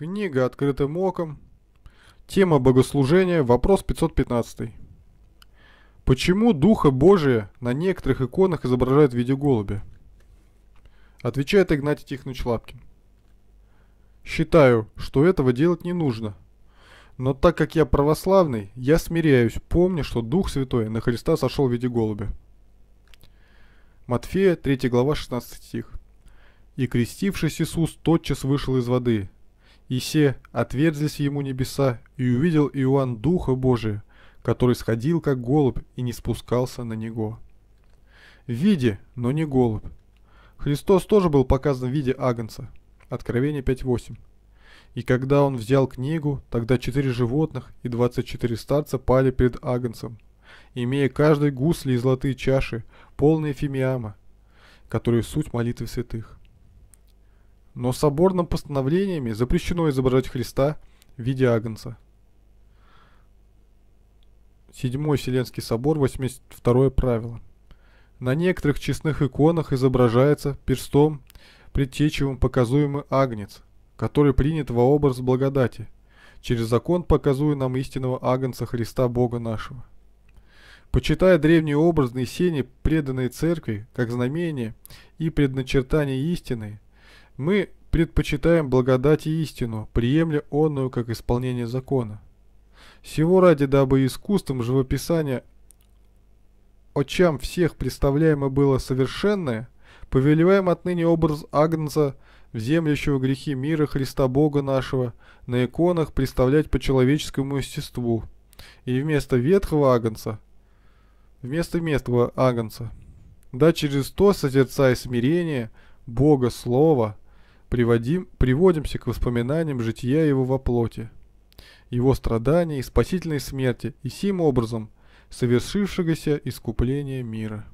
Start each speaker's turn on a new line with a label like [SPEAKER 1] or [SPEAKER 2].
[SPEAKER 1] Книга «Открытым оком». Тема богослужения. Вопрос 515. Почему Духа Божия на некоторых иконах изображают в виде голубя? Отвечает Игнатий Тихонович Лапкин. Считаю, что этого делать не нужно. Но так как я православный, я смиряюсь, помня, что Дух Святой на Христа сошел в виде голубя. Матфея, 3 глава, 16 стих. «И крестившись Иисус тотчас вышел из воды, и се, отверзлись ему небеса, и увидел Иоанн Духа Божия, который сходил как голубь и не спускался на него. В виде, но не голубь. Христос тоже был показан в виде агнца. Откровение 5.8. И когда он взял книгу, тогда четыре животных и двадцать четыре старца пали перед агнцем, имея каждый гусли и золотые чаши, полные фимиама, которые суть молитвы святых но соборным постановлениями запрещено изображать Христа в виде агнца. Седьмой Вселенский собор, 82 правило. На некоторых честных иконах изображается перстом предтечевым показуемый агнец, который принят во образ благодати. Через закон показуя нам истинного агнца Христа Бога нашего. Почитая древние образные сени, преданные церкви, как знамение и предначертание истины, мы предпочитаем благодать и истину, приемля онную как исполнение закона. Всего ради, дабы искусством живописания очам всех представляемо было совершенное, повелеваем отныне образ Агнца, вземлящего грехи мира Христа Бога нашего, на иконах представлять по человеческому естеству. И вместо ветхого Агнца, вместо местного Агнца, да через то созерцая смирение, Бога Слова – приводим, приводимся к воспоминаниям жития его во плоти, его страданий и спасительной смерти, и сим образом совершившегося искупления мира.